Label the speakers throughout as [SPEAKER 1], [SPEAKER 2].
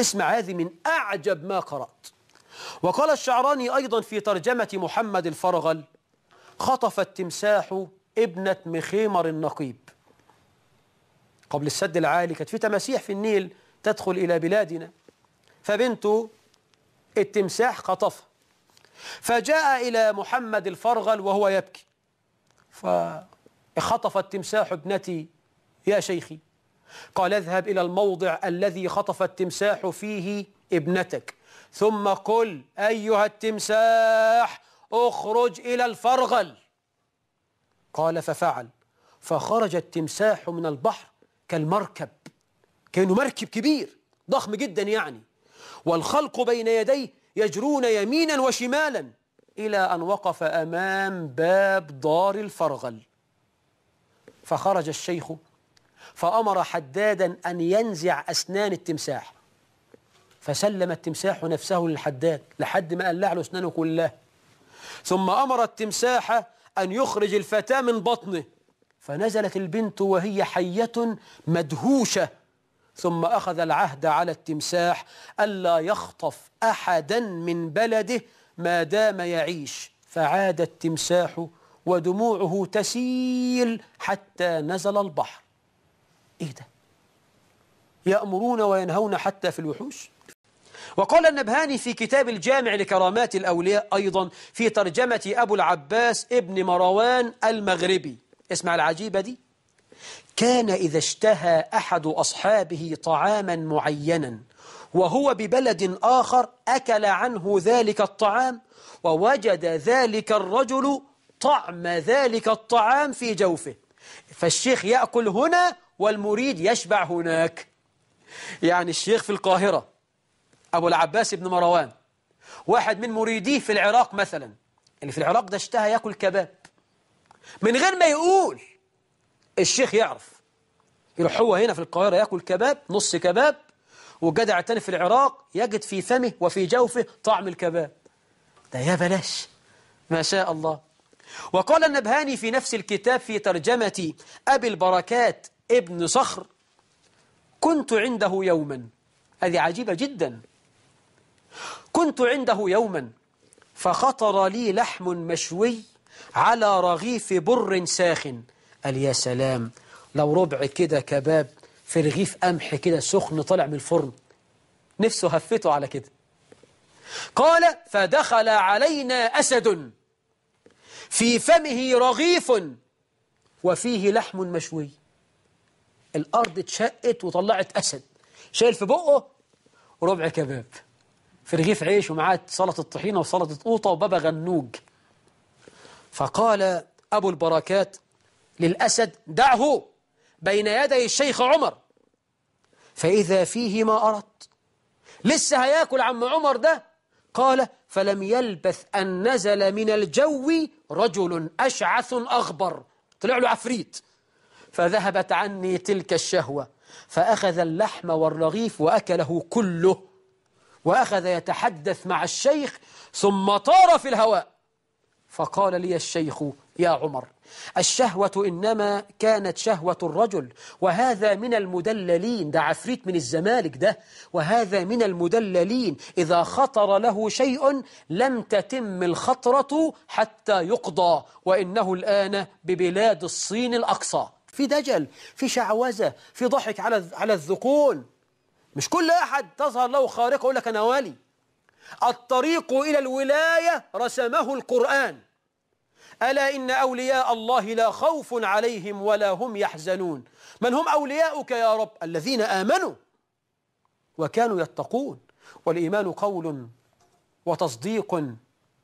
[SPEAKER 1] اسمع هذه من أعجب ما قرأت وقال الشعراني أيضا في ترجمة محمد الفرغل خطف التمساح ابنة مخيمر النقيب قبل السد العالي كانت في تماسيح في النيل تدخل إلى بلادنا فبنته التمساح خطفها فجاء إلى محمد الفرغل وهو يبكي فخطف التمساح ابنتي يا شيخي قال اذهب إلى الموضع الذي خطف التمساح فيه ابنتك ثم قل أيها التمساح اخرج إلى الفرغل قال ففعل فخرج التمساح من البحر كالمركب كأنه مركب كبير ضخم جدا يعني والخلق بين يديه يجرون يمينا وشمالا إلى أن وقف أمام باب دار الفرغل فخرج الشيخ فأمر حدادا أن ينزع أسنان التمساح فسلم التمساح نفسه للحداد لحد ما قلع له أسنانه كلها ثم أمر التمساح أن يخرج الفتاة من بطنه فنزلت البنت وهي حية مدهوشة ثم أخذ العهد على التمساح ألا يخطف أحدا من بلده ما دام يعيش فعاد التمساح ودموعه تسيل حتى نزل البحر إيه ده يأمرون وينهون حتى في الوحوش وقال النبهاني في كتاب الجامع لكرامات الأولياء أيضا في ترجمة أبو العباس ابن مروان المغربي اسمع العجيبة دي كان إذا اشتهى أحد أصحابه طعاما معينا وهو ببلد آخر أكل عنه ذلك الطعام ووجد ذلك الرجل طعم ذلك الطعام في جوفه فالشيخ يأكل هنا والمريد يشبع هناك يعني الشيخ في القاهرة أبو العباس بن مروان واحد من مريديه في العراق مثلا اللي في العراق ده اشتهى ياكل كباب من غير ما يقول الشيخ يعرف يروح هو هنا في القاهرة ياكل كباب نص كباب وجدع تاني في العراق يجد في فمه وفي جوفه طعم الكباب ده يا بلاش ما شاء الله وقال النبهاني في نفس الكتاب في ترجمة أبي البركات ابن صخر كنت عنده يوما هذه عجيبة جدا كنت عنده يوما فخطر لي لحم مشوي على رغيف بر ساخن قال يا سلام لو ربع كده كباب في رغيف قمح كده سخن طالع من الفرن نفسه هفته على كده قال فدخل علينا أسد في فمه رغيف وفيه لحم مشوي الأرض اتشقت وطلعت أسد شايل في بقه ربع كباب في رغيف عيش ومعاه سلطة طحينة وسلطة قوطة وبابا غنوج فقال أبو البركات للأسد دعه بين يدي الشيخ عمر فإذا فيه ما أردت لسه هياكل عم عمر ده قال فلم يلبث أن نزل من الجو رجل أشعث أغبر طلع له عفريت فذهبت عني تلك الشهوة فأخذ اللحم والرغيف وأكله كله وأخذ يتحدث مع الشيخ ثم طار في الهواء فقال لي الشيخ يا عمر الشهوة إنما كانت شهوة الرجل وهذا من المدللين ده عفريت من الزمالك ده وهذا من المدللين إذا خطر له شيء لم تتم الخطرة حتى يقضى وإنه الآن ببلاد الصين الأقصى في دجل في شعوذة في ضحك على على الذقون مش كل أحد تظهر له خارقة يقول لك أنا والي الطريق إلى الولاية رسمه القرآن ألا إن أولياء الله لا خوف عليهم ولا هم يحزنون من هم أولياؤك يا رب الذين آمنوا وكانوا يتقون والإيمان قول وتصديق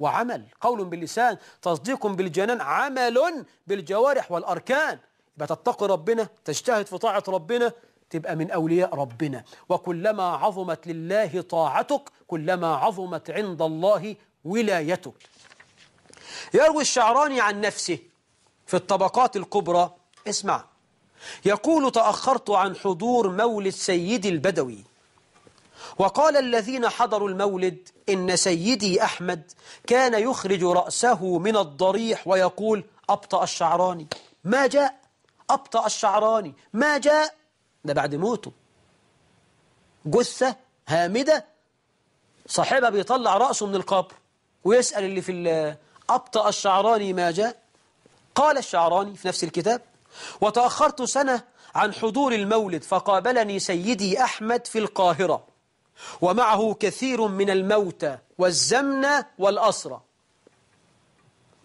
[SPEAKER 1] وعمل قول باللسان تصديق بالجنان عمل بالجوارح والأركان بتتقي ربنا تجتهد في طاعة ربنا تبقى من أولياء ربنا وكلما عظمت لله طاعتك كلما عظمت عند الله ولايتك يروي الشعراني عن نفسه في الطبقات الكبرى اسمع يقول تأخرت عن حضور مولد سيدي البدوي وقال الذين حضروا المولد إن سيدي أحمد كان يخرج رأسه من الضريح ويقول أبطأ الشعراني ما جاء أبطأ الشعراني ما جاء ده بعد موته جثة هامدة صاحبها بيطلع رأسه من القبر ويسأل اللي في أبطأ الشعراني ما جاء قال الشعراني في نفس الكتاب وتأخرت سنة عن حضور المولد فقابلني سيدي أحمد في القاهرة ومعه كثير من الموتى والزمنة والأسرة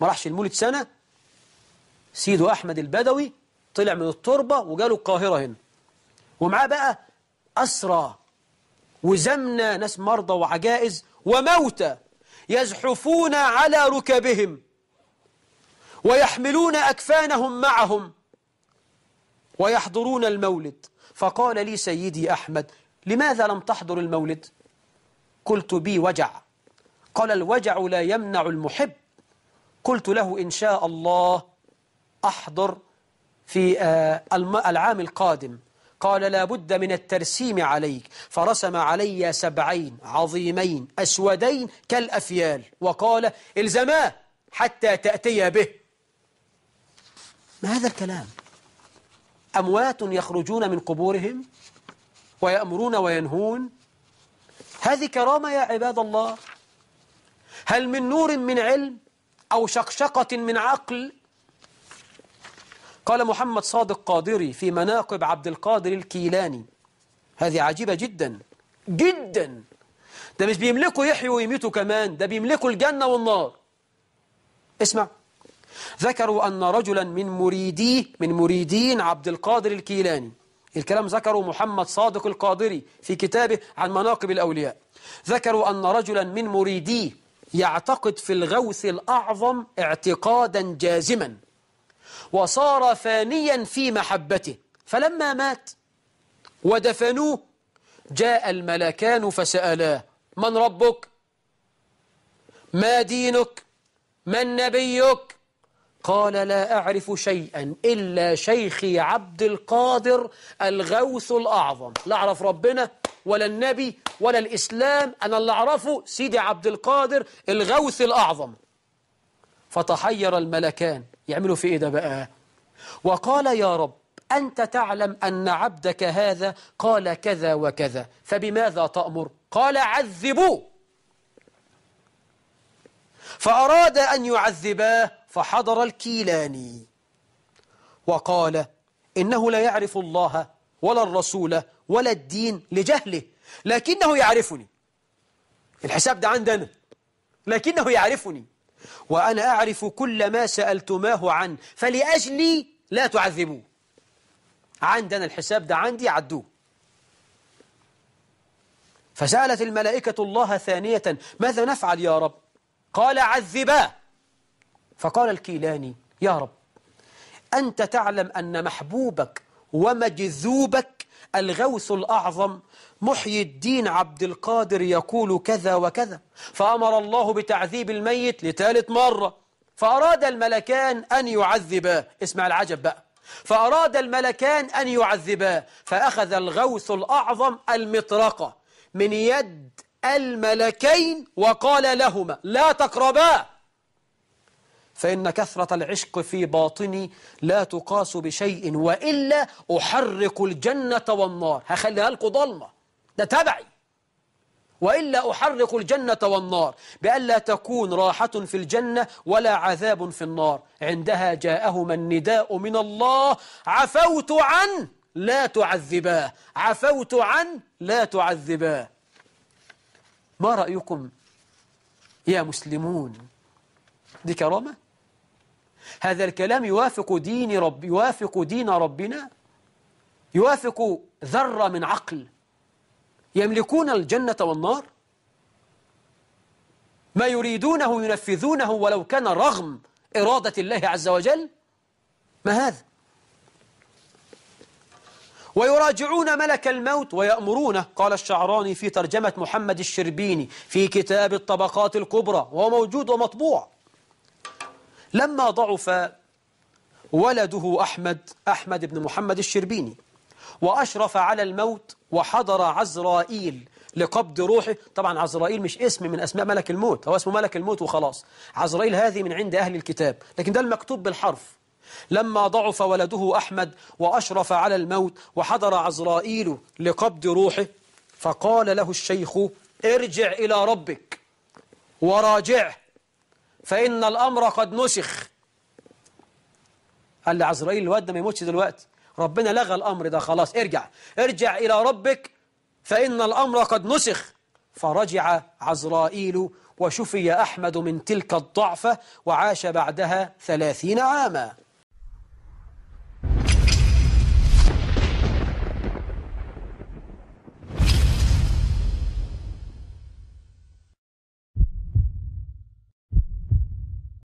[SPEAKER 1] ما راحش المولد سنة سيده أحمد البدوي طلع من التربة وجاله القاهرة هنا ومعاه بقى أسرى وزمنا ناس مرضى وعجائز وموتى يزحفون على ركبهم ويحملون أكفانهم معهم ويحضرون المولد فقال لي سيدي أحمد لماذا لم تحضر المولد قلت بي وجع قال الوجع لا يمنع المحب قلت له إن شاء الله أحضر في آه، العام القادم قال لا بد من الترسيم عليك فرسم علي سبعين عظيمين أسودين كالأفيال وقال الزماه حتى تأتي به ما هذا الكلام أموات يخرجون من قبورهم ويأمرون وينهون هذه كرامة يا عباد الله هل من نور من علم أو شقشقة من عقل قال محمد صادق قادري في مناقب عبد القادر الكيلاني هذه عجيبة جدا جدا ده مش بيملكوا يحيوا ويميتوا كمان ده بيملكوا الجنة والنار اسمع ذكروا أن رجلا من مريديه من مريدين عبد القادر الكيلاني الكلام ذكره محمد صادق القادري في كتابه عن مناقب الأولياء ذكروا أن رجلا من مريديه يعتقد في الغوث الأعظم اعتقادا جازما وصار فانيا في محبته فلما مات ودفنوه جاء الملكان فسألاه من ربك ما دينك من نبيك قال لا أعرف شيئا إلا شيخي عبد القادر الغوث الأعظم لا أعرف ربنا ولا النبي ولا الإسلام أنا اللي أعرفه سيدي عبد القادر الغوث الأعظم فتحير الملكان يعملوا في إيه ده بقى وقال يا رب أنت تعلم أن عبدك هذا قال كذا وكذا فبماذا تأمر قال عذبوه فأراد أن يعذباه فحضر الكيلاني وقال إنه لا يعرف الله ولا الرسول ولا الدين لجهله لكنه يعرفني الحساب ده عندنا لكنه يعرفني وأنا أعرف كل ما سألتماه عن فلأجلي لا تعذبوه عندنا الحساب ده عندي عدوه فسألت الملائكة الله ثانية ماذا نفعل يا رب قال عذباه فقال الكيلاني يا رب أنت تعلم أن محبوبك ومجذوبك الغوث الأعظم محيي الدين عبد القادر يقول كذا وكذا فأمر الله بتعذيب الميت لثالث مرة فأراد الملكان أن يعذباه اسمع العجب بقى فأراد الملكان أن يعذباه فأخذ الغوث الأعظم المطرقة من يد الملكين وقال لهما لا تقرباه فإن كثرة العشق في باطني لا تقاس بشيء وإلا أحرق الجنة والنار هخليها لكم ضلمة ده تبعي وإلا أحرق الجنة والنار بألا تكون راحة في الجنة ولا عذاب في النار عندها جاءهما النداء من الله عفوت عن لا تعذباه عفوت عن لا تعذباه ما رأيكم يا مسلمون دي كرامة هذا الكلام يوافق دين رب يوافق دين ربنا يوافق ذرة من عقل يملكون الجنة والنار ما يريدونه ينفذونه ولو كان رغم إرادة الله عز وجل ما هذا ويراجعون ملك الموت ويأمرونه قال الشعراني في ترجمة محمد الشربيني في كتاب الطبقات الكبرى وهو موجود ومطبوع لما ضعف ولده أحمد أحمد بن محمد الشربيني وأشرف على الموت وحضر عزرائيل لقبض روحه طبعا عزرائيل مش اسم من أسماء ملك الموت هو اسمه ملك الموت وخلاص عزرائيل هذه من عند أهل الكتاب لكن ده المكتوب بالحرف لما ضعف ولده أحمد وأشرف على الموت وحضر عزرائيل لقبض روحه فقال له الشيخ ارجع إلى ربك وراجعه فإن الأمر قد نسخ قال لي عزرائيل الواد ده ما يموتش دلوقتي ربنا لغى الأمر ده خلاص ارجع ارجع إلى ربك فإن الأمر قد نسخ فرجع عزرائيل وشفي أحمد من تلك الضعفة وعاش بعدها ثلاثين عاماً